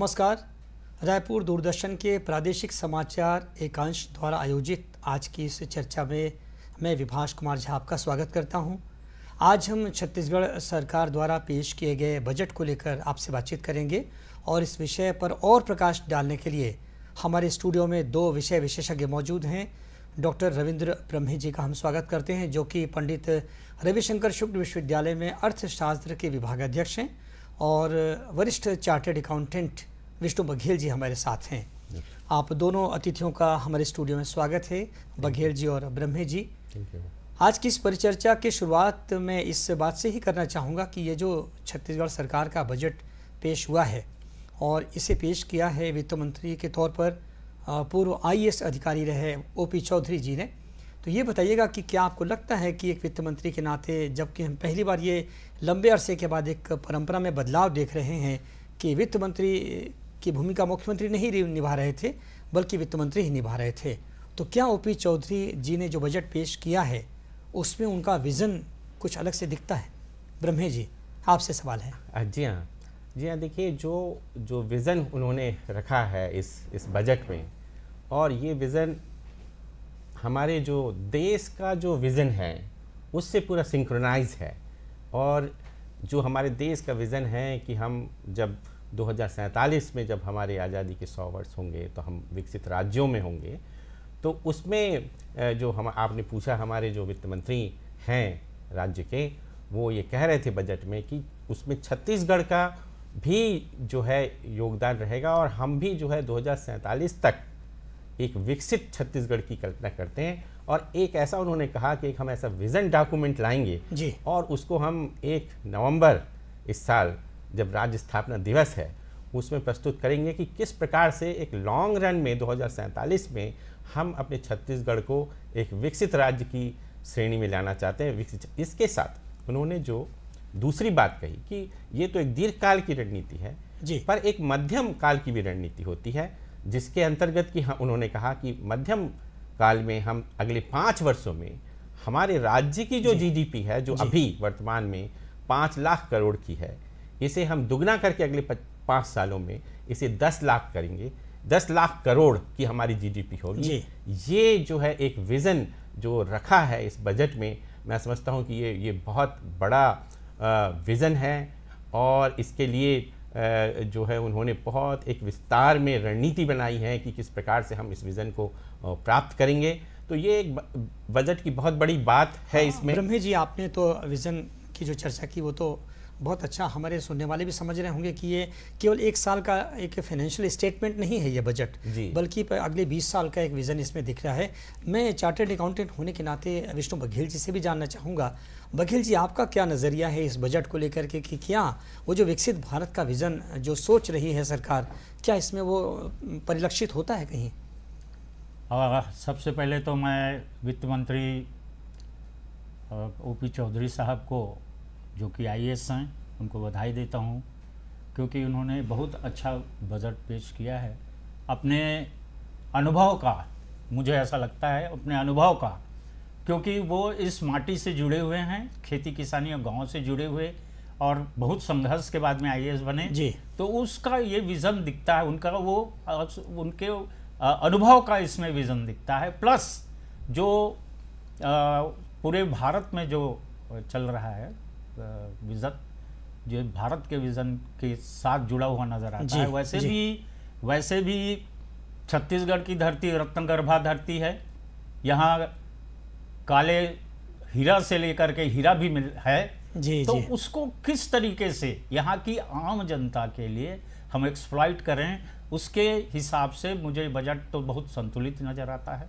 नमस्कार रायपुर दूरदर्शन के प्रादेशिक समाचार एकांश द्वारा आयोजित आज की इस चर्चा में मैं विभाष कुमार झा आपका स्वागत करता हूं। आज हम छत्तीसगढ़ सरकार द्वारा पेश किए गए बजट को लेकर आपसे बातचीत करेंगे और इस विषय पर और प्रकाश डालने के लिए हमारे स्टूडियो में दो विषय विशेषज्ञ मौजूद हैं डॉक्टर रविंद्र ब्रह्मे जी का हम स्वागत करते हैं जो कि पंडित रविशंकर शुक्ल विश्वविद्यालय में अर्थशास्त्र के विभागाध्यक्ष हैं और वरिष्ठ चार्टर्ड अकाउंटेंट विष्णु बघेल जी हमारे साथ हैं आप दोनों अतिथियों का हमारे स्टूडियो में स्वागत है बघेल जी और ब्रह्मे जी आज की इस परिचर्चा की शुरुआत मैं इस बात से ही करना चाहूँगा कि ये जो छत्तीसगढ़ सरकार का बजट पेश हुआ है और इसे पेश किया है वित्त मंत्री के तौर पर पूर्व आईएएस अधिकारी रहे ओपी चौधरी जी ने तो ये बताइएगा कि क्या आपको लगता है कि एक वित्त मंत्री के नाते जबकि हम पहली बार ये लंबे अरसे के बाद एक परंपरा में बदलाव देख रहे हैं कि वित्त मंत्री की भूमिका मुख्यमंत्री नहीं निभा रहे थे बल्कि वित्त मंत्री ही निभा रहे थे तो क्या ओ पी चौधरी जी ने जो बजट पेश किया है उसमें उनका विज़न कुछ अलग से दिखता है ब्रह्मे जी आपसे सवाल है जी हाँ जी हाँ देखिए जो जो विज़न उन्होंने रखा है इस इस बजट में और ये विज़न हमारे जो देश का जो विज़न है उससे पूरा सिंक्रोनाइज है और जो हमारे देश का विज़न है कि हम जब दो में जब हमारे आज़ादी के सौ वर्ष होंगे तो हम विकसित राज्यों में होंगे तो उसमें जो हम आपने पूछा हमारे जो वित्त मंत्री हैं राज्य के वो ये कह रहे थे बजट में कि उसमें छत्तीसगढ़ का भी जो है योगदान रहेगा और हम भी जो है दो तक एक विकसित छत्तीसगढ़ की कल्पना करते हैं और एक ऐसा उन्होंने कहा कि एक हम ऐसा विज़न डॉक्यूमेंट लाएंगे जी और उसको हम एक नवंबर इस साल जब राज्य स्थापना दिवस है उसमें प्रस्तुत करेंगे कि किस प्रकार से एक लॉन्ग रन में दो में हम अपने छत्तीसगढ़ को एक विकसित राज्य की श्रेणी में लाना चाहते हैं विकसित इसके साथ उन्होंने जो दूसरी बात कही कि ये तो एक दीर्घकाल की रणनीति है जी पर एक मध्यम काल की भी रणनीति होती है जिसके अंतर्गत कि हाँ, उन्होंने कहा कि मध्यम काल में हम अगले पाँच वर्षों में हमारे राज्य की जो जीडीपी है जो अभी वर्तमान में पाँच लाख करोड़ की है इसे हम दुगना करके अगले पाँच सालों में इसे दस लाख करेंगे दस लाख करोड़ की हमारी जीडीपी होगी ये जो है एक विज़न जो रखा है इस बजट में मैं समझता हूँ कि ये ये बहुत बड़ा विज़न है और इसके लिए जो है उन्होंने बहुत एक विस्तार में रणनीति बनाई है कि किस प्रकार से हम इस विज़न को प्राप्त करेंगे तो ये एक बजट की बहुत बड़ी बात है हाँ, इसमें ब्रह्मे जी आपने तो विज़न की जो चर्चा की वो तो बहुत अच्छा हमारे सुनने वाले भी समझ रहे होंगे कि ये केवल एक साल का एक फाइनेंशियल स्टेटमेंट नहीं है ये बजट बल्कि अगले 20 साल का एक विज़न इसमें दिख रहा है मैं चार्टर्ड अकाउंटेंट होने के नाते विष्णु बघेल जी से भी जानना चाहूँगा बघेल जी आपका क्या नज़रिया है इस बजट को लेकर के कि क्या वो जो विकसित भारत का विज़न जो सोच रही है सरकार क्या इसमें वो परिलक्षित होता है कहीं हाँ, हाँ, सबसे पहले तो मैं वित्त मंत्री ओ पी चौधरी साहब को जो कि आई हैं उनको बधाई देता हूँ क्योंकि उन्होंने बहुत अच्छा बजट पेश किया है अपने अनुभव का मुझे ऐसा लगता है अपने अनुभव का क्योंकि वो इस माटी से जुड़े हुए हैं खेती किसानी और गाँव से जुड़े हुए और बहुत संघर्ष के बाद में आई बने जी तो उसका ये विज़न दिखता है उनका वो उनके अनुभव का इसमें विज़न दिखता है प्लस जो पूरे भारत में जो चल रहा है विजन जो भारत के विजन के साथ जुड़ा हुआ नजर आता है वैसे भी वैसे भी छत्तीसगढ़ की धरती रत्न गर्भा धरती है यहाँ काले हीरा से लेकर के हीरा भी मिल है जी, तो जी. उसको किस तरीके से यहाँ की आम जनता के लिए हम एक्सप्लाइट करें उसके हिसाब से मुझे बजट तो बहुत संतुलित नज़र आता है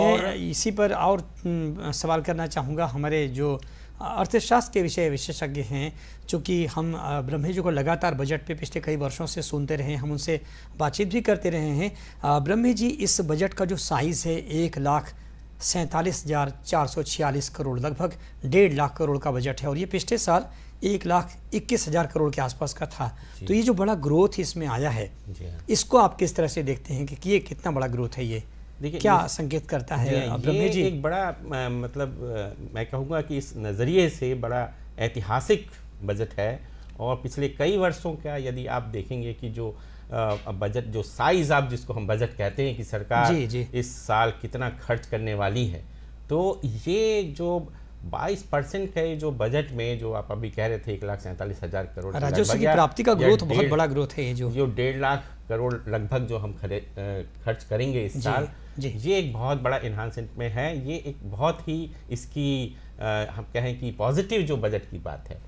और इसी पर और हम्म, सवाल करना चाहूँगा हमारे जो अर्थशास्त्र के विषय विशेषज्ञ हैं चूँकि हम ब्रह्मे जी को लगातार बजट पे पिछले कई वर्षों से सुनते रहे हम उनसे बातचीत भी करते रहे हैं ब्रह्मे जी इस बजट का जो साइज़ है एक लाख सैंतालीस हज़ार चार सौ छियालीस करोड़ लगभग डेढ़ लाख करोड़ का बजट है और ये पिछले साल एक लाख इक्कीस हज़ार करोड़ के आसपास का था तो ये जो बड़ा ग्रोथ इसमें आया है हाँ। इसको आप किस तरह से देखते हैं कि ये कितना बड़ा ग्रोथ है ये देखिए क्या संकेत करता है ये जी? एक बड़ा मतलब मैं कहूँगा कि इस नज़रिए से बड़ा ऐतिहासिक बजट है और पिछले कई वर्षों का यदि आप देखेंगे कि जो बजट जो साइज आप जिसको हम बजट कहते हैं कि सरकार जी, जी। इस साल कितना खर्च करने वाली है तो ये जो बाईस परसेंट है जो बजट में जो आप अभी कह रहे थे एक लाख सैंतालीस हजार करोड़ राजस्व की प्राप्ति का ग्रोथ बहुत बड़ा ग्रोथ है जो जो डेढ़ लाख करोड़ लगभग जो हम खरे, खर्च करेंगे इस साल ये एक बहुत बड़ा इन्हांसमेंट में है ये एक बहुत ही इसकी आ, हम कहें कि पॉजिटिव जो बजट की बात है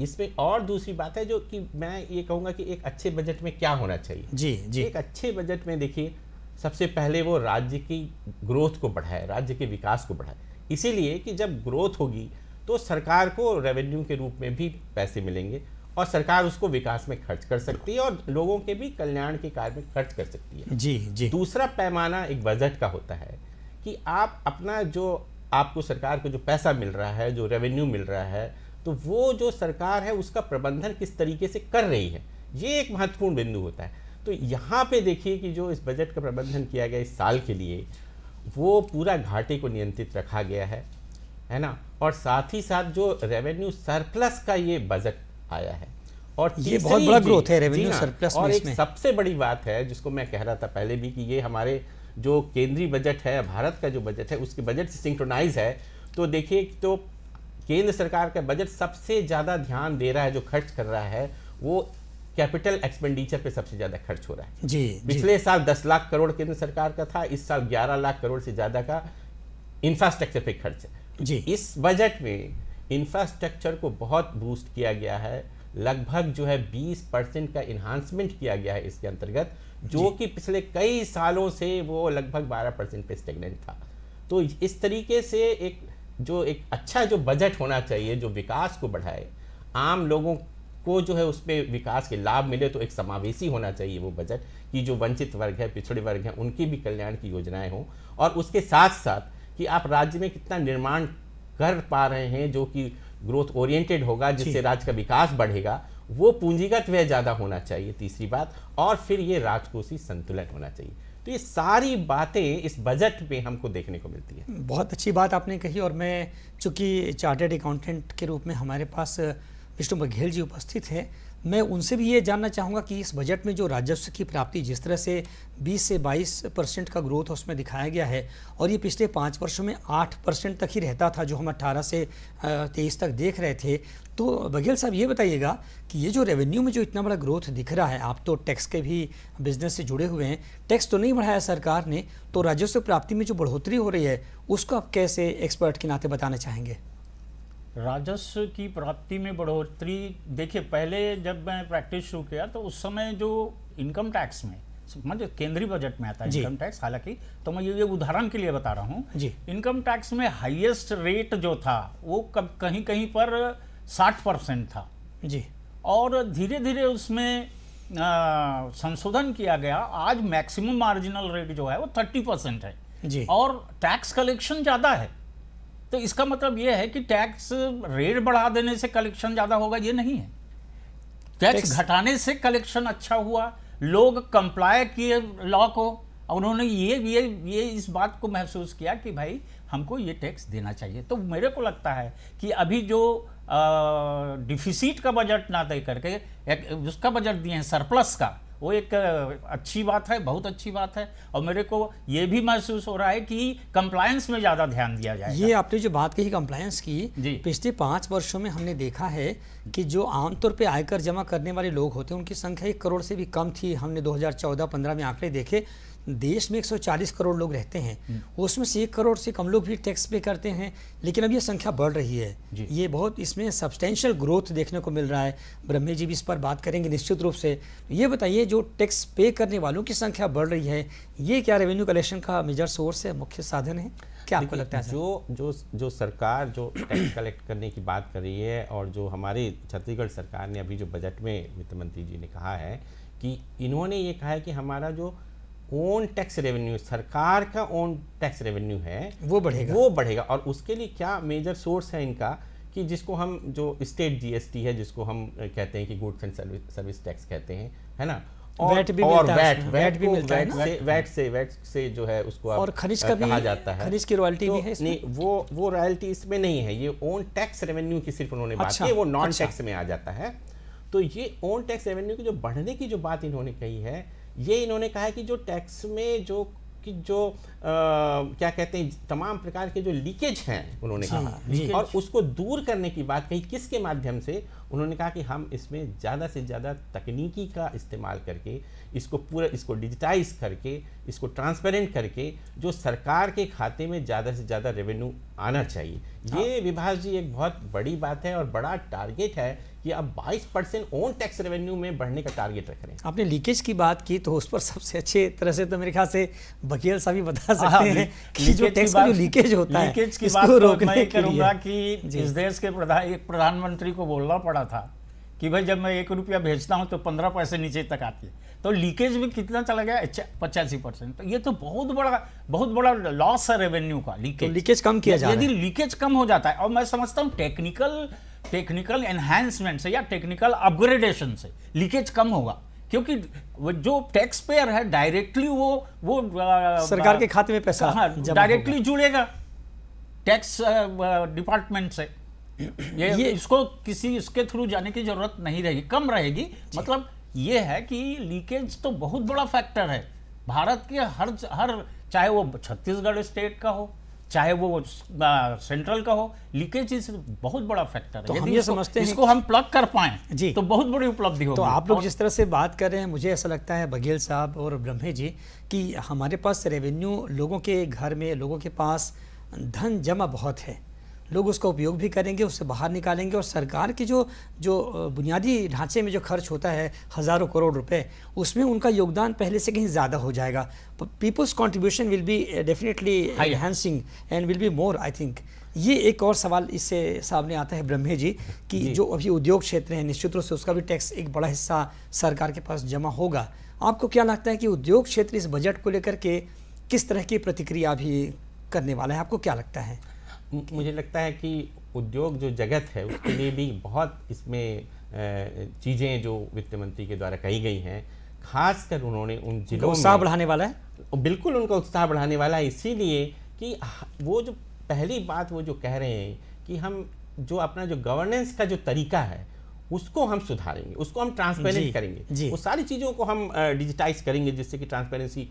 इसमें और दूसरी बात है जो कि मैं ये कहूँगा कि एक अच्छे बजट में क्या होना चाहिए जी जी एक अच्छे बजट में देखिए सबसे पहले वो राज्य की ग्रोथ को बढ़ाए राज्य के विकास को बढ़ाए इसीलिए कि जब ग्रोथ होगी तो सरकार को रेवेन्यू के रूप में भी पैसे मिलेंगे और सरकार उसको विकास में खर्च कर सकती है और लोगों के भी कल्याण के कार्य में खर्च कर सकती है जी जी दूसरा पैमाना एक बजट का होता है कि आप अपना जो आपको सरकार को जो पैसा मिल रहा है जो रेवेन्यू मिल रहा है तो वो जो सरकार है उसका प्रबंधन किस तरीके से कर रही है ये एक महत्वपूर्ण बिंदु होता है तो यहाँ पे देखिए कि जो इस बजट का प्रबंधन किया गया इस साल के लिए वो पूरा घाटे को नियंत्रित रखा गया है है ना और साथ ही साथ जो रेवेन्यू सरप्लस का ये बजट आया है और ये बहुत बड़ा ग्रोथ है रेवेन्यू हाँ, सरप्लस और एक सबसे बड़ी बात है जिसको मैं कह रहा था पहले भी कि ये हमारे जो केंद्रीय बजट है भारत का जो बजट है उसके बजट से सिंक्रोनाइज है तो देखिए तो केंद्र सरकार का बजट सबसे ज़्यादा ध्यान दे रहा है जो खर्च कर रहा है वो कैपिटल एक्सपेंडिचर पे सबसे ज्यादा खर्च हो रहा है जी पिछले साल 10 लाख करोड़ केंद्र सरकार का था इस साल 11 लाख करोड़ से ज्यादा का इंफ्रास्ट्रक्चर पे खर्च है जी इस बजट में इंफ्रास्ट्रक्चर को बहुत बूस्ट किया गया है लगभग जो है 20 परसेंट का इन्हांसमेंट किया गया है इसके अंतर्गत जो कि पिछले कई सालों से वो लगभग 12 परसेंट पे स्टेगनेंट था तो इस तरीके से एक जो एक अच्छा जो बजट होना चाहिए जो विकास को बढ़ाए आम लोगों को जो है उस पर विकास के लाभ मिले तो एक समावेशी होना चाहिए वो बजट कि जो वंचित वर्ग है पिछड़े वर्ग हैं उनकी भी कल्याण की योजनाएं हों और उसके साथ साथ कि आप राज्य में कितना निर्माण कर पा रहे हैं जो कि ग्रोथ ओरिएंटेड होगा जिससे राज्य का विकास बढ़ेगा वो पूंजीगत व्यय ज़्यादा होना चाहिए तीसरी बात और फिर ये राजकोषीय संतुलन होना चाहिए तो ये सारी बातें इस बजट में हमको देखने को मिलती है बहुत अच्छी बात आपने कही और मैं चूंकि चार्टेड अकाउंटेंट के रूप में हमारे पास विष्णु बघेल जी उपस्थित हैं मैं उनसे भी ये जानना चाहूँगा कि इस बजट में जो राजस्व की प्राप्ति जिस तरह से 20 से 22 परसेंट का ग्रोथ उसमें दिखाया गया है और ये पिछले पाँच वर्षों में 8 परसेंट तक ही रहता था जो हम 18 से 23 तक देख रहे थे तो बघेल साहब ये बताइएगा कि ये जो रेवेन्यू में जो इतना बड़ा ग्रोथ दिख रहा है आप तो टैक्स के भी बिजनेस से जुड़े हुए हैं टैक्स तो नहीं बढ़ाया सरकार ने तो राजस्व प्राप्ति में जो बढ़ोतरी हो रही है उसको आप कैसे एक्सपर्ट के नाते बताना चाहेंगे राजस्व की प्राप्ति में बढ़ोतरी देखिए पहले जब मैं प्रैक्टिस शुरू किया तो उस समय जो इनकम टैक्स में मतलब केंद्रीय बजट में आता है इनकम टैक्स हालांकि तो मैं ये उदाहरण के लिए बता रहा हूँ इनकम टैक्स में हाईएस्ट रेट जो था वो कब कहीं कहीं पर साठ परसेंट था जी और धीरे धीरे उसमें संशोधन किया गया आज मैक्सिमम मार्जिनल रेट जो है वो थर्टी परसेंट है जी और टैक्स कलेक्शन ज़्यादा है तो इसका मतलब ये है कि टैक्स रेट बढ़ा देने से कलेक्शन ज़्यादा होगा ये नहीं है टैक्स घटाने से कलेक्शन अच्छा हुआ लोग कंप्लाई किए लॉ को और उन्होंने ये ये ये इस बात को महसूस किया कि भाई हमको ये टैक्स देना चाहिए तो मेरे को लगता है कि अभी जो डिफिसिट का बजट ना दे करके उसका बजट दिए हैं सरप्लस का वो एक अच्छी बात है बहुत अच्छी बात है और मेरे को ये भी महसूस हो रहा है कि कंप्लायंस में ज़्यादा ध्यान दिया जाए ये आपने जो बात कही कंप्लायंस की पिछले पाँच वर्षों में हमने देखा है कि जो आमतौर पर आयकर जमा करने वाले लोग होते हैं उनकी संख्या एक करोड़ से भी कम थी हमने दो हज़ार में आंकड़े देखे देश में 140 करोड़ लोग रहते हैं हम्म। उसमें से एक करोड़ से कम लोग भी टैक्स पे करते हैं लेकिन अब ये संख्या बढ़ रही है ये बहुत इसमें सब्सटेंशियल ग्रोथ देखने को मिल रहा है ब्रह्मे जी भी इस पर बात करेंगे निश्चित रूप से ये बताइए जो टैक्स पे करने वालों की संख्या बढ़ रही है ये क्या रेवेन्यू कलेक्शन का मेजर सोर्स है मुख्य साधन है क्या आपको लगता है जो जो जो सरकार जो टैक्स कलेक्ट करने की बात कर रही है और जो हमारी छत्तीसगढ़ सरकार ने अभी जो बजट में वित्त मंत्री जी ने कहा है कि इन्होंने ये कहा है कि हमारा जो ओन टैक्स रेवेन्यू सरकार का ओन टैक्स रेवेन्यू है वो बढ़ेगा वो बढ़ेगा और उसके लिए क्या मेजर सोर्स है इनका कि जिसको हम जो स्टेट जीएसटी है जिसको हम कहते हैं कि goods and service service tax कहते हैं है ना और वैट भी और वैट, वैट, भी मिलता वैट से, वैट से वैट से जो है उसको और खनिज का कहा जाता है खनिज की रॉयल्टी तो भी है नहीं वो वो रॉयल्टी इसमें नहीं है ये ओन टैक्स रेवेन्यू की सिर्फ उन्होंने बात अच्छा, की वो नॉन टैक्स अच्छा। में आ जाता है तो ये ओन टैक्स रेवेन्यू की जो बढ़ने की जो बात इन्होंने कही है ये इन्होंने कहा है कि जो टैक्स में जो कि जो आ, क्या कहते हैं तमाम प्रकार के जो लीकेज हैं उन्होंने कहा और उसको दूर करने की बात कही किसके माध्यम से उन्होंने कहा कि हम इसमें ज़्यादा से ज़्यादा तकनीकी का इस्तेमाल करके इसको पूरा इसको डिजिटाइज करके इसको ट्रांसपेरेंट करके जो सरकार के खाते में ज़्यादा से ज़्यादा रेवेन्यू आना चाहिए हाँ। ये विभाष जी एक बहुत बड़ी बात है और बड़ा टारगेट है कि आप 22 परसेंट ओन टैक्स रेवेन्यू में बढ़ने का टारगेट रख रहे हैं आपने लीकेज की बात की तो उस पर सबसे अच्छे तरह से तो मेरे ख्याल से बघेल साहब भी बता हाँ, सकते हैं कि जो टैक्स का जो लीकेज होता है लीकेज की बात तो रोकने के लिए कि इस देश के प्रधानमंत्री को बोलना पड़ा रहा था कि भाई जब मैं एक रुपया भेजता हूँ तो पंद्रह पैसे नीचे तक आती है तो लीकेज भी कितना चला गया अच्छा पचासी परसेंट तो ये तो बहुत बड़ा बहुत बड़ा लॉस है रेवेन्यू का लीकेज तो लीकेज कम किया जाए यदि लीकेज कम हो जाता है और मैं समझता हूँ टेक्निकल टेक्निकल एनहेंसमेंट से या टेक्निकल अपग्रेडेशन से लीकेज कम होगा क्योंकि जो टैक्स पेयर है डायरेक्टली वो वो सरकार के खाते में पैसा डायरेक्टली हाँ, जुड़ेगा टैक्स डिपार्टमेंट से ये, ये इसको किसी इसके थ्रू जाने की जरूरत नहीं रहेगी कम रहेगी मतलब ये है कि लीकेज तो बहुत बड़ा फैक्टर है भारत के हर हर चाहे वो छत्तीसगढ़ स्टेट का हो चाहे वो सेंट्रल का हो लीकेज इस बहुत बड़ा फैक्टर है तो हम ये समझते हैं इसको हम प्लग कर पाए जी तो बहुत बड़ी उपलब्धि हो तो आप लोग जिस तरह से बात कर रहे हैं मुझे ऐसा लगता है बघेल साहब और ब्रह्मे जी कि हमारे पास रेवेन्यू लोगों के घर में लोगों के पास धन जमा बहुत है लोग उसका उपयोग भी करेंगे उससे बाहर निकालेंगे और सरकार की जो जो बुनियादी ढांचे में जो खर्च होता है हज़ारों करोड़ रुपए उसमें उनका योगदान पहले से कहीं ज़्यादा हो जाएगा people's contribution will be definitely enhancing and will be more I think ये एक और सवाल इससे सामने आता है ब्रह्मे जी कि जी। जो अभी उद्योग क्षेत्र है निश्चित रूप से उसका भी टैक्स एक बड़ा हिस्सा सरकार के पास जमा होगा आपको क्या लगता है कि उद्योग क्षेत्र इस बजट को लेकर के किस तरह की प्रतिक्रिया भी करने वाला है आपको क्या लगता है मुझे लगता है कि उद्योग जो जगत है उसके लिए भी बहुत इसमें चीज़ें जो वित्त मंत्री के द्वारा कही गई हैं खासकर उन्होंने उन जिलों में उत्साह बढ़ाने वाला है बिल्कुल उनका उत्साह बढ़ाने वाला है इसीलिए कि वो जो पहली बात वो जो कह रहे हैं कि हम जो अपना जो गवर्नेंस का जो तरीका है उसको हम सुधारेंगे उसको हम ट्रांसपेरेंट करेंगे वो सारी चीज़ों को हम डिजिटाइज करेंगे जिससे कि ट्रांसपेरेंसी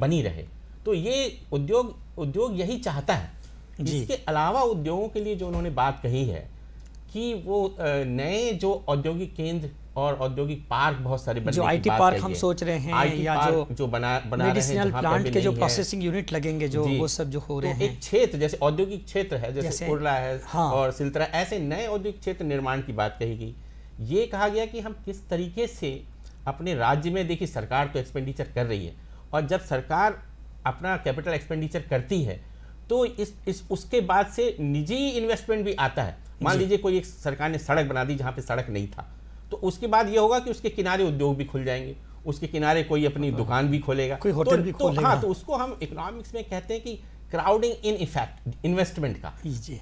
बनी रहे तो ये उद्योग उद्योग यही चाहता है इसके अलावा उद्योगों के लिए जो उन्होंने बात कही है कि वो नए जो औद्योगिक केंद्र और औद्योगिक पार्क बहुत सारे बनने जो आईटी पार्क हम सोच रहे हैं या जो जो बना बना मेडिसिनल प्लांट के जो प्रोसेसिंग यूनिट लगेंगे जो वो सब जो हो तो रहे हैं एक क्षेत्र जैसे औद्योगिक क्षेत्र है जैसे कुरला है हाँ। और सिलतरा ऐसे नए औद्योगिक क्षेत्र निर्माण की बात कही गई ये कहा गया कि हम किस तरीके से अपने राज्य में देखिए सरकार तो एक्सपेंडिचर कर रही है और जब सरकार अपना कैपिटल एक्सपेंडिचर करती है तो इस, इस उसके बाद से निजी इन्वेस्टमेंट भी आता है मान लीजिए कोई एक सरकार ने सड़क बना दी जहाँ पे सड़क नहीं था तो उसके बाद ये होगा कि उसके किनारे उद्योग भी खुल जाएंगे उसके किनारे कोई अपनी हाँ। दुकान भी खोलेगा कोई तो होटल तो, भी खोलेगा तो हाँ तो उसको हम इकोनॉमिक्स में कहते हैं कि क्राउडिंग इन इफेक्ट इन्वेस्टमेंट का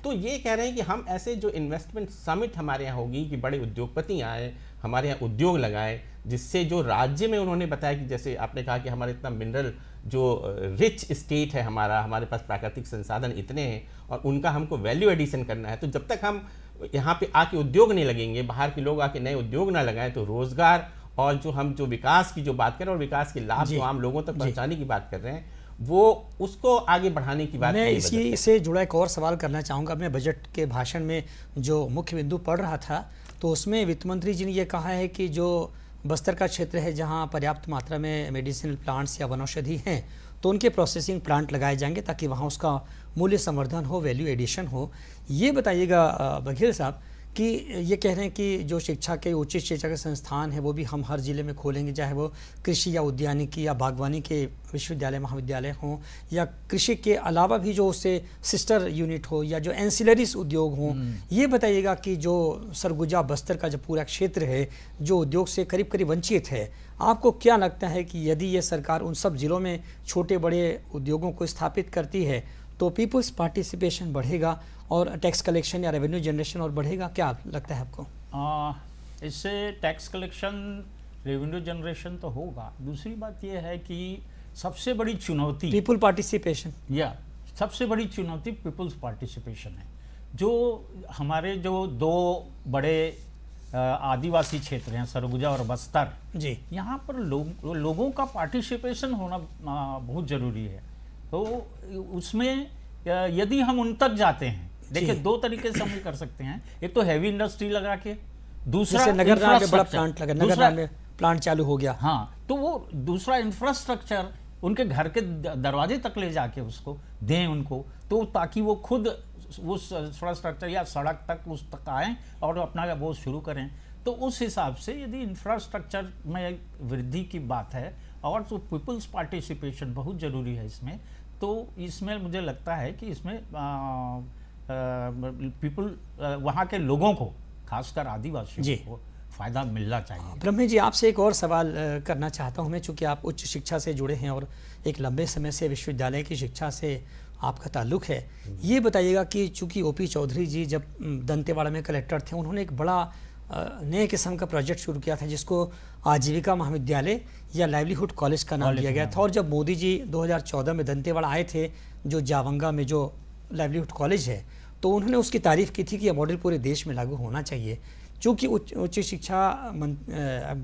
तो ये कह रहे हैं कि हम ऐसे जो इन्वेस्टमेंट समिट हमारे यहाँ होगी कि बड़े उद्योगपति आए हमारे यहाँ उद्योग लगाए जिससे जो राज्य में उन्होंने बताया कि जैसे आपने कहा कि हमारे इतना मिनरल जो रिच स्टेट है हमारा हमारे पास प्राकृतिक संसाधन इतने हैं और उनका हमको वैल्यू एडिशन करना है तो जब तक हम यहाँ पे आके उद्योग नहीं लगेंगे बाहर के लोग आके नए उद्योग ना लगाएं तो रोज़गार और जो हम जो विकास की जो बात करें और विकास के लाभ जो आम लोगों तक पहुँचाने की बात कर रहे हैं वो उसको आगे बढ़ाने की बात मैं इसी से जुड़ा एक और सवाल करना चाहूँगा अपने बजट के भाषण में जो मुख्य बिंदु पढ़ रहा था तो उसमें वित्त मंत्री जी ने यह कहा है कि जो बस्तर का क्षेत्र है जहाँ पर्याप्त मात्रा में मेडिसिनल प्लांट्स या वनौषधि हैं तो उनके प्रोसेसिंग प्लांट लगाए जाएंगे ताकि वहाँ उसका मूल्य संवर्धन हो वैल्यू एडिशन हो ये बताइएगा बघेल साहब कि ये कह रहे हैं कि जो शिक्षा के उचित शिक्षा के संस्थान है वो भी हम हर ज़िले में खोलेंगे चाहे वो कृषि या उद्यानिकी या बागवानी के विश्वविद्यालय महाविद्यालय हों या कृषि के अलावा भी जो उससे सिस्टर यूनिट हो या जो एंसिलरीज उद्योग हों हम्म। ये बताइएगा कि जो सरगुजा बस्तर का जो पूरा क्षेत्र है जो उद्योग से करीब करीब वंचित है आपको क्या लगता है कि यदि ये सरकार उन सब ज़िलों में छोटे बड़े उद्योगों को स्थापित करती है तो पीपुल्स पार्टिसिपेशन बढ़ेगा और टैक्स कलेक्शन या रेवेन्यू जनरेशन और बढ़ेगा क्या लगता है आपको आ, इससे टैक्स कलेक्शन रेवेन्यू जनरेशन तो होगा दूसरी बात यह है कि सबसे बड़ी चुनौती पीपुल पार्टिसिपेशन या सबसे बड़ी चुनौती पीपुल्स पार्टिसिपेशन है जो हमारे जो दो बड़े आदिवासी क्षेत्र हैं सरगुजा और बस्तर जी यहाँ पर लोग लोगों का पार्टिसिपेशन होना बहुत ज़रूरी है तो उसमें यदि हम उन तक जाते हैं देखिए दो तरीके से हम कर सकते हैं एक तो हैवी इंडस्ट्री लगा के दूसरा नगर में बड़ा प्लांट लगा नगर में प्लांट चालू हो गया हाँ तो वो दूसरा इंफ्रास्ट्रक्चर उनके घर के दरवाजे तक ले जाके उसको दें उनको तो ताकि वो खुद वो इंफ्रास्ट्रक्चर या सड़क तक उस तक आए और अपना वो शुरू करें तो उस हिसाब से यदि इंफ्रास्ट्रक्चर में वृद्धि की बात है और तो पीपल्स पार्टिसिपेशन बहुत ज़रूरी है इसमें तो इसमें मुझे लगता है कि इसमें आ, पीपल वहाँ के लोगों को खासकर आदिवासियों को फ़ायदा मिलना चाहिए हाँ, ब्रह्मे जी आपसे एक और सवाल करना चाहता हूँ मैं चूँकि आप उच्च शिक्षा से जुड़े हैं और एक लंबे समय से विश्वविद्यालय की शिक्षा से आपका ताल्लुक है ये बताइएगा कि चूंकि ओ पी चौधरी जी जब दंतेवाड़ा में कलेक्टर थे उन्होंने एक बड़ा नए किस्म का प्रोजेक्ट शुरू किया था जिसको आजीविका महाविद्यालय या लाइवलीहुड कॉलेज का नाम दिया गया था और जब मोदी जी 2014 में दंतेवाड़ा आए थे जो जावंगा में जो लाइवलीहुड कॉलेज है तो उन्होंने उसकी तारीफ़ की थी कि यह मॉडल पूरे देश में लागू होना चाहिए चूँकि उच्च उच्च शिक्षा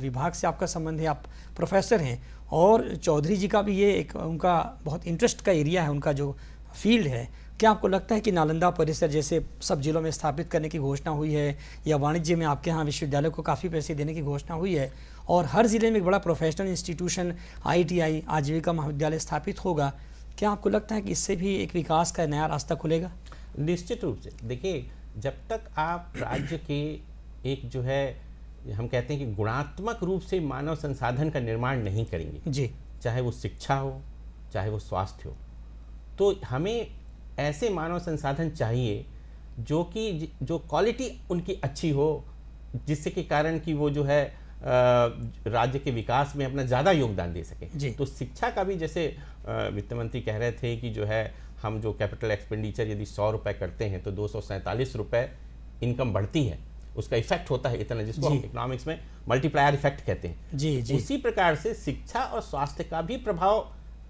विभाग से आपका संबंध है आप प्रोफेसर हैं और चौधरी जी का भी ये एक उनका बहुत इंटरेस्ट का एरिया है उनका जो फील्ड है क्या आपको लगता है कि नालंदा परिसर जैसे सब जिलों में स्थापित करने की घोषणा हुई है या वाणिज्य में आपके यहाँ विश्वविद्यालय को काफ़ी पैसे देने की घोषणा हुई है और हर ज़िले में एक बड़ा प्रोफेशनल इंस्टीट्यूशन आईटीआई आजीविका महाविद्यालय स्थापित होगा क्या आपको लगता है कि इससे भी एक विकास का नया रास्ता खुलेगा निश्चित रूप से देखिए जब तक आप राज्य के एक जो है हम कहते हैं कि गुणात्मक रूप से मानव संसाधन का निर्माण नहीं करेंगे जी चाहे वो शिक्षा हो चाहे वो स्वास्थ्य हो तो हमें ऐसे मानव संसाधन चाहिए जो कि जो क्वालिटी उनकी अच्छी हो जिससे के कारण कि वो जो है राज्य के विकास में अपना ज़्यादा योगदान दे सके तो शिक्षा का भी जैसे वित्त मंत्री कह रहे थे कि जो है हम जो कैपिटल एक्सपेंडिचर यदि सौ रुपये करते हैं तो दो सौ रुपये इनकम बढ़ती है उसका इफेक्ट होता है इतना जिसको इकोनॉमिक्स में मल्टीप्लायर इफेक्ट कहते हैं जी जी उसी प्रकार से शिक्षा और स्वास्थ्य का भी प्रभाव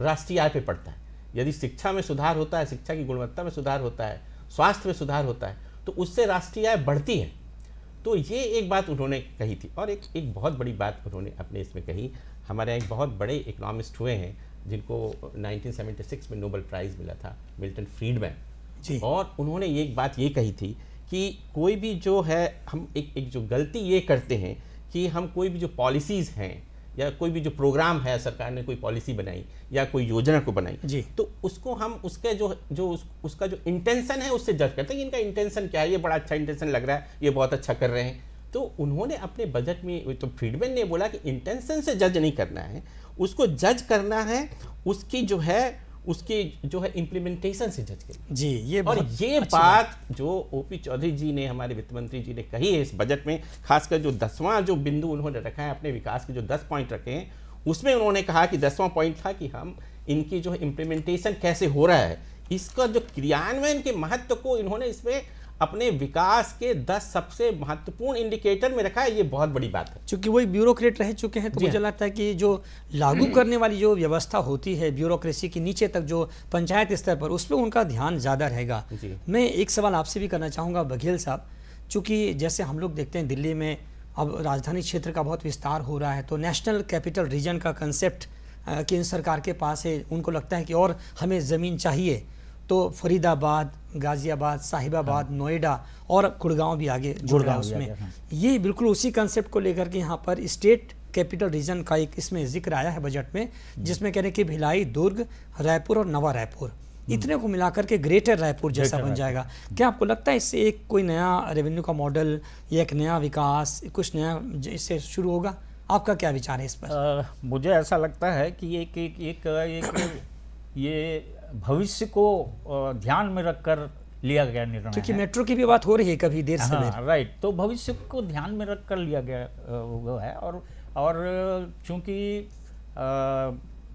राष्ट्रीय आय पे पड़ता है यदि शिक्षा में सुधार होता है शिक्षा की गुणवत्ता में सुधार होता है स्वास्थ्य में सुधार होता है तो उससे राष्ट्रीय आय बढ़ती है तो ये एक बात उन्होंने कही थी और एक एक बहुत बड़ी बात उन्होंने अपने इसमें कही हमारे एक बहुत बड़े इकोनॉमिस्ट हुए हैं जिनको 1976 में नोबल प्राइज़ मिला था मिल्टन फ्रीडमैन जी और उन्होंने एक बात ये कही थी कि कोई भी जो है हम एक एक जो गलती ये करते हैं कि हम कोई भी जो पॉलिसीज़ हैं या कोई भी जो प्रोग्राम है सरकार ने कोई पॉलिसी बनाई या कोई योजना को बनाई जी तो उसको हम उसके जो जो उस, उसका जो इंटेंशन है उससे जज करते हैं कि इनका इंटेंशन क्या है ये बड़ा अच्छा इंटेंशन लग रहा है ये बहुत अच्छा कर रहे हैं तो उन्होंने अपने बजट में तो फ्रीडमैन ने बोला कि इंटेंशन से जज नहीं करना है उसको जज करना है उसकी जो है उसकी जो है इम्प्लीमेंटेशन से जज करना जी ये और ये बात, बात जो ओपी चौधरी जी ने हमारे वित्त मंत्री जी ने कही है इस बजट में खासकर जो दसवां जो बिंदु उन्होंने रखा है अपने विकास के जो दस पॉइंट रखे हैं उसमें उन्होंने कहा कि दसवां पॉइंट था कि हम इनकी जो इम्प्लीमेंटेशन कैसे हो रहा है इसका जो क्रियान्वयन के महत्व को इन्होंने इसमें अपने विकास के दस सबसे महत्वपूर्ण इंडिकेटर में रखा है ये बहुत बड़ी बात है क्योंकि वही ब्यूरोक्रेट रह चुके हैं तो मुझे हाँ। लगता है कि जो लागू करने वाली जो व्यवस्था होती है ब्यूरोक्रेसी के नीचे तक जो पंचायत स्तर पर उस पर उनका ध्यान ज़्यादा रहेगा मैं एक सवाल आपसे भी करना चाहूँगा बघेल साहब चूँकि जैसे हम लोग देखते हैं दिल्ली में अब राजधानी क्षेत्र का बहुत विस्तार हो रहा है तो नेशनल कैपिटल रीजन का कंसेप्ट केंद्र सरकार के पास है उनको लगता है कि और हमें ज़मीन चाहिए तो फरीदाबाद गाज़ियाबाद साहिबाबाद हाँ। नोएडा और गुड़गांव भी आगे गुड़गांव उसमें हाँ। ये बिल्कुल उसी कंसेप्ट को लेकर के यहाँ पर स्टेट कैपिटल रीजन का एक इसमें जिक्र आया है बजट में हम्म। जिसमें कह रहे हैं कि भिलाई दुर्ग रायपुर और नवा रायपुर हम्म। इतने को मिलाकर के ग्रेटर रायपुर जैसा ग्रेटर बन जाएगा हम्म। क्या आपको लगता है इससे एक कोई नया रेवेन्यू का मॉडल या एक नया विकास कुछ नया इससे शुरू होगा आपका क्या विचार है इस पर आ, मुझे ऐसा लगता है कि एक एक एक, एक, एक ये भविष्य को ध्यान में रखकर लिया गया निर्णय क्योंकि मेट्रो की भी बात हो रही है कभी देर से हाँ, राइट तो भविष्य को ध्यान में रखकर लिया गया वो है और और चूंकि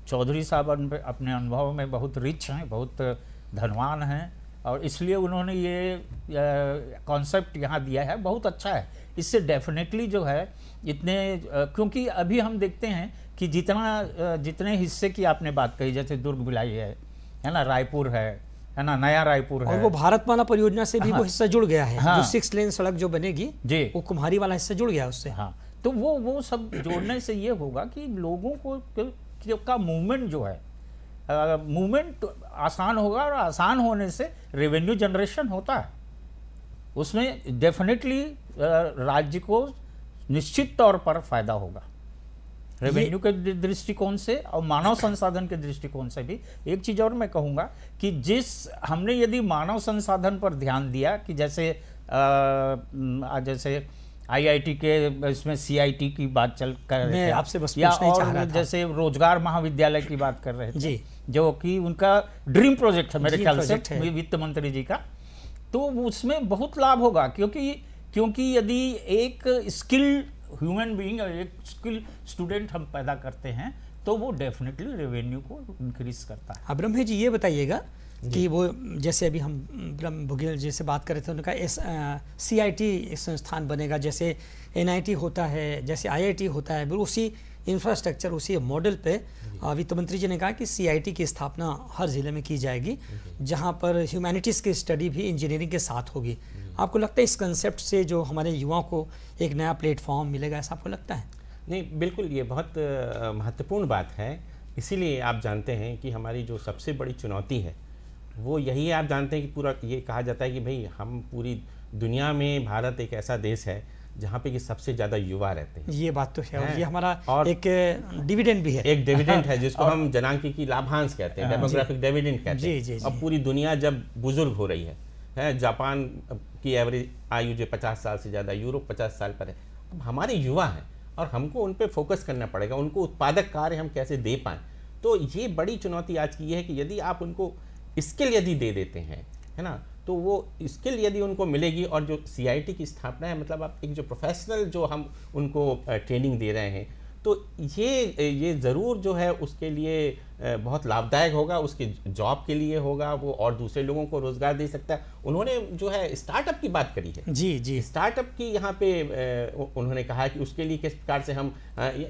चौधरी साहब अपने अनुभव में बहुत रिच हैं बहुत धनवान हैं और इसलिए उन्होंने ये कॉन्सेप्ट यहाँ दिया है बहुत अच्छा है इससे डेफिनेटली जो है इतने क्योंकि अभी हम देखते हैं कि जितना जितने हिस्से की आपने बात कही जैसे दुर्ग बिलाई है है ना रायपुर है है ना नया रायपुर है और वो भारतमाला परियोजना से भी हाँ, वो हिस्सा जुड़ गया है हाँ, जो सिक्स लेन सड़क जो बनेगी जी वो कुम्हारी वाला हिस्सा जुड़ गया उससे हाँ तो वो वो सब जोड़ने से ये होगा कि लोगों को का मूवमेंट जो है मूवमेंट आसान होगा और आसान होने से रेवेन्यू जनरेशन होता है उसमें डेफिनेटली राज्य को निश्चित तौर पर फायदा होगा रेवेन्यू के दृष्टिकोण से और मानव संसाधन के दृष्टिकोण से भी एक चीज़ और मैं कहूंगा कि जिस हमने यदि मानव संसाधन पर ध्यान दिया कि जैसे आ, जैसे आईआईटी के इसमें सीआईटी की बात चल कर रहे थे आपसे बस या और चाह रहा जैसे रोजगार महाविद्यालय की बात कर रहे थे जी जो कि उनका ड्रीम प्रोजेक्ट है मेरे ख्याल से वित्त मंत्री जी का तो उसमें बहुत लाभ होगा क्योंकि क्योंकि यदि एक स्किल ह्यूमन बीइंग एक स्किल स्टूडेंट हम पैदा करते हैं तो वो डेफिनेटली रेवेन्यू को इंक्रीज करता है अब हाँ, रमेश जी ये बताइएगा कि वो जैसे अभी हम ब्रह्म भुगेल जी से बात कर रहे थे उन्होंने कहा एस सी आई टी संस्थान बनेगा जैसे एन आई टी होता है जैसे आई आई टी होता है उसी इंफ्रास्ट्रक्चर उसी मॉडल पे वित्त मंत्री जी ने कहा कि सीआईटी की स्थापना हर ज़िले में की जाएगी जहाँ पर ह्यूमैनिटीज़ की स्टडी भी इंजीनियरिंग के साथ होगी आपको लगता है इस कंसेप्ट से जो हमारे युवाओं को एक नया प्लेटफॉर्म मिलेगा ऐसा आपको लगता है नहीं बिल्कुल ये बहुत महत्वपूर्ण बात है इसीलिए आप जानते हैं कि हमारी जो सबसे बड़ी चुनौती है वो यही है आप जानते हैं कि पूरा ये कहा जाता है कि भाई हम पूरी दुनिया में भारत एक ऐसा देश है जहाँ पे कि सबसे ज़्यादा युवा रहते हैं ये बात तो है, है? ये हमारा और एक डिविडेंड भी है एक डिविडेंड है जिसको हम जनांकी की लाभांश कहते हैं डेमोग्राफिक हाँ, डिविडेंड कहते हैं और पूरी दुनिया जब बुजुर्ग हो रही है है जापान की एवरेज आयु जो पचास साल से ज़्यादा यूरोप पचास साल पर है अब हमारे युवा हैं और हमको उन पर फोकस करना पड़ेगा उनको उत्पादक कार्य हम कैसे दे पाएँ तो ये बड़ी चुनौती आज की है कि यदि आप उनको स्किल यदि दे देते हैं है ना तो वो स्किल यदि उनको मिलेगी और जो सी की स्थापना है मतलब आप एक जो प्रोफेशनल जो हम उनको ट्रेनिंग दे रहे हैं तो ये ये ज़रूर जो है उसके लिए बहुत लाभदायक होगा उसके जॉब के लिए होगा वो और दूसरे लोगों को रोज़गार दे सकता है उन्होंने जो है स्टार्टअप की बात करी है जी जी स्टार्टअप की यहाँ पे उन्होंने कहा कि उसके लिए किस प्रकार से हम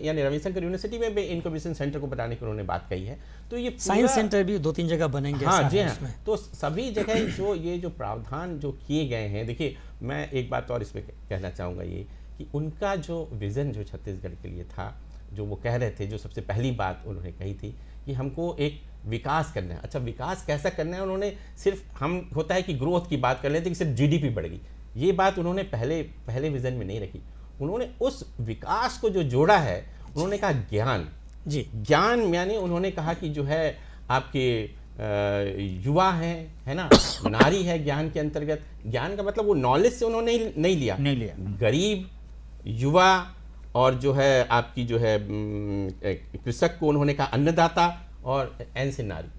यानी रविशंकर यूनिवर्सिटी में भी इनक्यूबेशन सेंटर को बताने की उन्होंने बात कही है तो ये साइंस सेंटर भी दो तीन जगह बनेंगे हाँ जी हाँ तो सभी जगह जो ये जो प्रावधान जो किए गए हैं देखिए मैं एक बात और इसमें कहना चाहूँगा ये कि उनका जो विज़न जो छत्तीसगढ़ के लिए था जो वो कह रहे थे जो सबसे पहली बात उन्होंने कही थी कि हमको एक विकास करना है अच्छा विकास कैसा करना है उन्होंने सिर्फ हम होता है कि ग्रोथ की बात कर लेते कि सिर्फ जीडीपी बढ़ गई ये बात उन्होंने पहले पहले विज़न में नहीं रखी उन्होंने उस विकास को जो जोड़ा है उन्होंने कहा ज्ञान जी ज्ञान यानी उन्होंने कहा कि जो है आपके युवा हैं है ना नारी है ज्ञान के अंतर्गत ज्ञान का मतलब वो नॉलेज से उन्होंने नहीं लिया नहीं लिया गरीब युवा और जो है आपकी जो है कृषक को उन्होंने कहा अन्नदाता और एन से नारी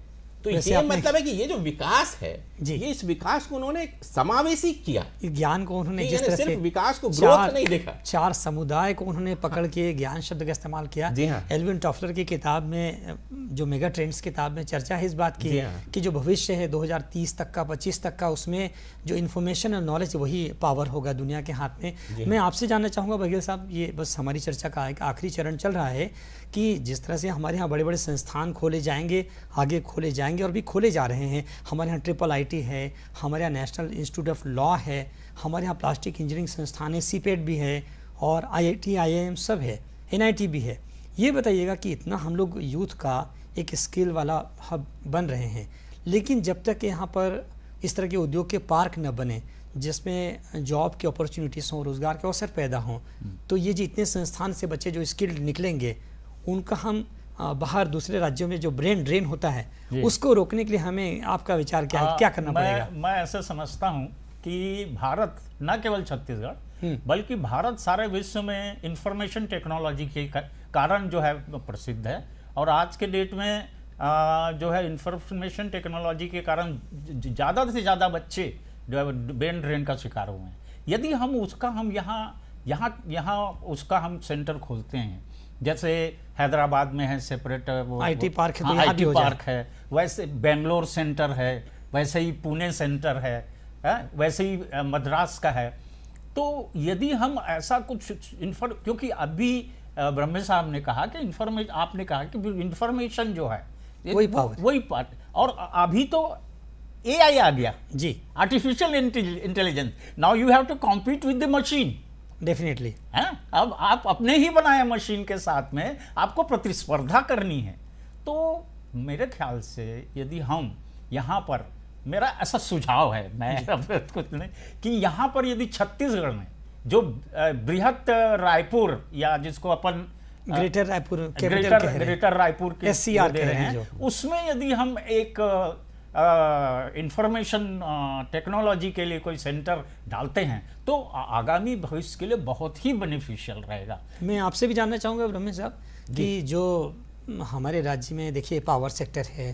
तो ये मतलब है कि ये जो विकास है जी ये इस विकास को उन्होंने समावेशी किया ज्ञान को उन्होंने जिस तरह सिर्फ विकास को ग्रोथ नहीं देखा चार समुदाय को उन्होंने पकड़ के ज्ञान शब्द का इस्तेमाल किया हाँ। एलविन टॉफलर की किताब में जो मेगा ट्रेंड्स किताब में चर्चा है इस बात की हाँ। कि जो भविष्य है 2030 तक का 25 तक का उसमें जो इन्फॉर्मेशन और नॉलेज वही पावर होगा दुनिया के हाथ में हाँ। मैं आपसे जानना चाहूँगा बघेल साहब ये बस हमारी चर्चा का एक आखिरी चरण चल रहा है कि जिस तरह से हमारे यहाँ बड़े बड़े संस्थान खोले जाएंगे आगे खोले जाएंगे जाएंगे और भी खोले जा रहे हैं हमारे यहाँ ट्रिपल आईटी है हमारे यहाँ नेशनल इंस्टीट्यूट ऑफ लॉ है हमारे यहाँ प्लास्टिक इंजीनियरिंग संस्थान है सीपेट भी है और आईआईटी आईआईएम सब है एनआईटी भी है ये बताइएगा कि इतना हम लोग यूथ का एक स्किल वाला हब बन रहे हैं लेकिन जब तक यहाँ पर इस तरह के उद्योग के पार्क न बने जिसमें जॉब की अपॉर्चुनिटीज़ हों रोज़गार के अवसर पैदा हों हम्म। तो ये जितने संस्थान से बच्चे जो स्किल्ड निकलेंगे उनका हम बाहर दूसरे राज्यों में जो ब्रेन ड्रेन होता है उसको रोकने के लिए हमें आपका विचार क्या है हाँ, क्या करना मैं, पड़ेगा मैं ऐसे समझता हूँ कि भारत न केवल छत्तीसगढ़ हम्म। बल्कि भारत सारे विश्व में इंफॉर्मेशन टेक्नोलॉजी के कारण जो है प्रसिद्ध है और आज के डेट में आ, जो है इंफॉर्मेशन टेक्नोलॉजी के कारण ज़्यादा से ज़्यादा बच्चे जो है ब्रेन ड्रेन का शिकार हुए हैं यदि हम उसका हम यहाँ यहाँ यहाँ उसका हम सेंटर खोलते हैं जैसे हैदराबाद में है सेपरेट आईटी पार्क है तो हाँ, आईटी पार्क है वैसे बेंगलोर सेंटर है वैसे ही पुणे सेंटर है, हाँ, वैसे ही मद्रास का है तो यदि हम ऐसा कुछ इन्फॉर्म क्योंकि अभी ब्रह्मे साहब ने कहा कि इन्फॉर्मेशन आपने कहा कि इन्फॉर्मेशन जो है वही पावर वही पार्ट और अभी तो ए आ गया जी artificial intelligence now you have to compete with the machine definitely है अब आप अपने ही बनाए मशीन के साथ में आपको प्रतिस्पर्धा करनी है तो मेरे ख्याल से यदि हम यहाँ पर मेरा ऐसा सुझाव है मैं कुछ नहीं कि यहाँ पर यदि छत्तीसगढ़ में जो बृहत रायपुर या जिसको अपन greater Raipur greater greater Raipur के एस दे रहे हैं उसमें यदि हम एक इंफॉर्मेशन टेक्नोलॉजी के लिए कोई सेंटर डालते हैं तो आगामी भविष्य के लिए बहुत ही बेनिफिशियल रहेगा मैं आपसे भी जानना चाहूँगा ब्रह्म साहब कि जो हमारे राज्य में देखिए पावर सेक्टर है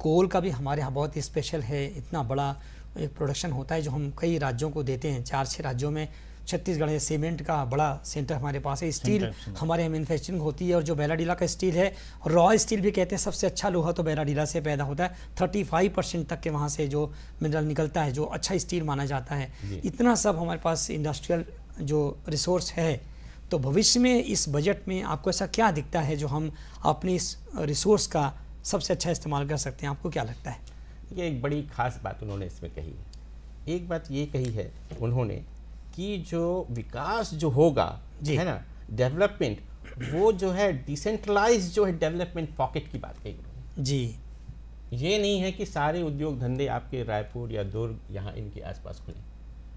कोल का भी हमारे यहाँ बहुत स्पेशल है इतना बड़ा एक प्रोडक्शन होता है जो हम कई राज्यों को देते हैं चार छः राज्यों में छत्तीसगढ़ है सीमेंट का बड़ा सेंटर हमारे पास है स्टील हमारे यहाँ मैनुफैक्चरिंग होती है और जो बैराडीला का स्टील है रॉ स्टील भी कहते हैं सबसे अच्छा लोहा तो बैराडीला से पैदा होता है थर्टी फाइव परसेंट तक के वहाँ से जो मिनरल निकलता है जो अच्छा स्टील माना जाता है इतना सब हमारे पास इंडस्ट्रियल जो रिसोर्स है तो भविष्य में इस बजट में आपको ऐसा क्या दिखता है जो हम अपने इस रिसोर्स का सबसे अच्छा इस्तेमाल कर सकते हैं आपको क्या लगता है ये एक बड़ी खास बात उन्होंने इसमें कही है एक बात ये कही है उन्होंने कि जो विकास जो होगा जी है ना डेवलपमेंट वो जो है डिसेंट्रलाइज जो है डेवलपमेंट पॉकेट की बात कही जी ये नहीं है कि सारे उद्योग धंधे आपके रायपुर या दुर्ग यहाँ इनके आसपास खुले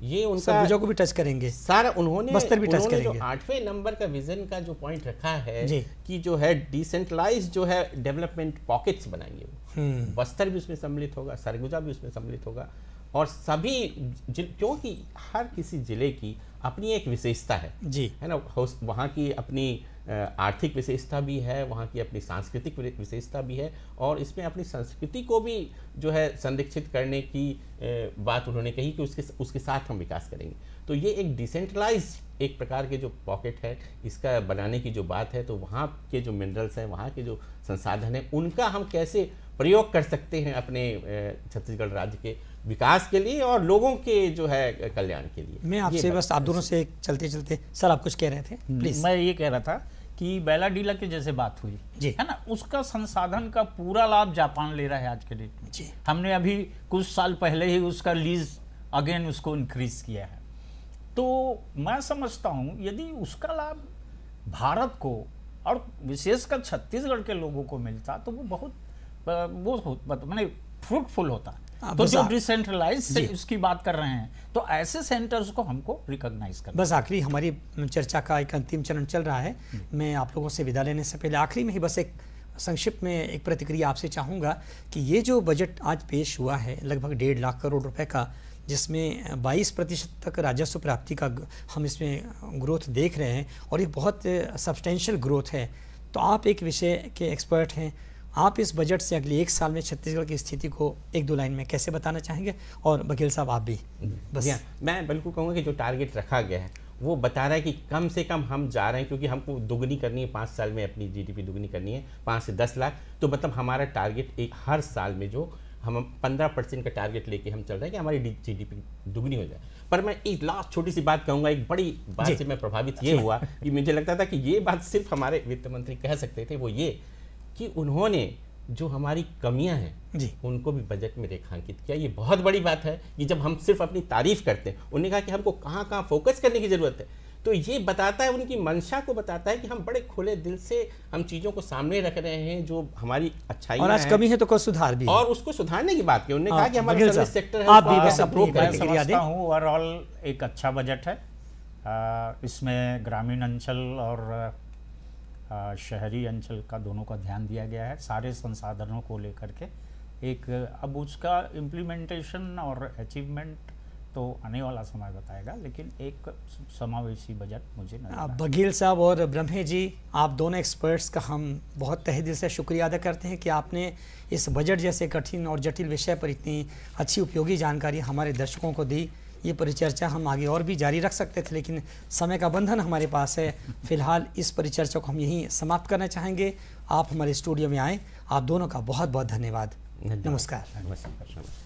ये उनका को भी टच करेंगे सारा उन्होंने बस्तर भी टच करेंगे आठवें नंबर का विजन का जो पॉइंट रखा है कि जो है डिसेंट्रलाइज जो है डेवलपमेंट पॉकेट्स बनाएंगे वो हम्म। बस्तर भी उसमें सम्मिलित होगा सरगुजा भी उसमें सम्मिलित होगा और सभी क्योंकि हर किसी ज़िले की अपनी एक विशेषता है जी है ना वहाँ की अपनी आर्थिक विशेषता भी है वहाँ की अपनी सांस्कृतिक विशेषता भी है और इसमें अपनी संस्कृति को भी जो है संरक्षित करने की बात उन्होंने कही कि उसके उसके साथ हम विकास करेंगे तो ये एक डिसेंट्रलाइज एक प्रकार के जो पॉकेट है इसका बनाने की जो बात है तो वहाँ के जो मिनरल्स हैं वहाँ के जो संसाधन हैं उनका हम कैसे प्रयोग कर सकते हैं अपने छत्तीसगढ़ राज्य के विकास के लिए और लोगों के जो है कल्याण के लिए मैं आपसे बस आप दोनों से चलते चलते सर आप कुछ कह रहे थे प्लीज हम्म, मैं ये कह रहा था कि बैला डीला के जैसे बात हुई जी है ना उसका संसाधन का पूरा लाभ जापान ले रहा है आज के डेट में जी हमने अभी कुछ साल पहले ही उसका लीज अगेन उसको इंक्रीज किया है तो मैं समझता हूँ यदि उसका लाभ भारत को और विशेषकर छत्तीसगढ़ के लोगों को मिलता तो वो बहुत वो मैंने फ्रूटफुल होता हाँ, तो जो डिसेंट्रलाइज उसकी बात कर रहे हैं तो ऐसे सेंटर्स को हमको रिकॉग्नाइज करना बस आखिरी हमारी चर्चा का एक अंतिम चरण चल रहा है मैं आप लोगों से विदा लेने से पहले आखिरी में ही बस एक संक्षिप्त में एक प्रतिक्रिया आपसे चाहूँगा कि ये जो बजट आज पेश हुआ है लगभग डेढ़ लाख करोड़ रुपए का जिसमें 22 प्रतिशत तक राजस्व प्राप्ति का हम इसमें ग्रोथ देख रहे हैं और ये बहुत सब्सटेंशियल ग्रोथ है तो आप एक विषय के एक्सपर्ट हैं आप इस बजट से अगले एक साल में छत्तीसगढ़ की स्थिति को एक दो लाइन में कैसे बताना चाहेंगे और बघेल साहब आप भी बस हाँ। मैं बिल्कुल कहूँगा कि जो टारगेट रखा गया है वो बता रहा है कि कम से कम हम जा रहे हैं क्योंकि हमको दोगुनी करनी है पाँच साल में अपनी जीडीपी दोगुनी करनी है पाँच से दस लाख तो मतलब हमारा टारगेट एक हर साल में जो हम पंद्रह परसेंट का टारगेट लेके हम चल रहे हैं कि हमारी जीडीपी दुगनी हो जाए पर मैं एक लास्ट छोटी सी बात कहूँगा एक बड़ी बात से मैं प्रभावित ये हुआ कि मुझे लगता था कि ये बात सिर्फ हमारे वित्त मंत्री कह सकते थे वो ये कि उन्होंने जो हमारी कमियां हैं जी उनको भी बजट में रेखांकित किया ये बहुत बड़ी बात है कि जब हम सिर्फ अपनी तारीफ करते हैं उन्होंने कहा कि हमको कहाँ कहाँ फोकस करने की ज़रूरत है तो ये बताता है उनकी मंशा को बताता है कि हम बड़े खुले दिल से हम चीज़ों को सामने रख रहे हैं जो हमारी अच्छाई और आज कमी है तो सुधार भी और उसको सुधारने की बात की उन्होंने कहा हाँ, कि हमारे सर्विस सेक्टर है आप भी बस ओवरऑल एक अच्छा बजट है इसमें ग्रामीण अंचल और शहरी अंचल का दोनों का ध्यान दिया गया है सारे संसाधनों को लेकर के एक अब उसका इम्प्लीमेंटेशन और अचीवमेंट तो आने वाला समय बताएगा लेकिन एक समावेशी बजट मुझे आप बघेल साहब और ब्रह्मे जी आप दोनों एक्सपर्ट्स का हम बहुत तह दिल से शुक्रिया अदा करते हैं कि आपने इस बजट जैसे कठिन और जटिल विषय पर इतनी अच्छी उपयोगी जानकारी हमारे दर्शकों को दी ये परिचर्चा हम आगे और भी जारी रख सकते थे लेकिन समय का बंधन हमारे पास है फिलहाल इस परिचर्चा को हम यहीं समाप्त करना चाहेंगे आप हमारे स्टूडियो में आएँ आप दोनों का बहुत बहुत धन्यवाद नमस्कार नमस्कार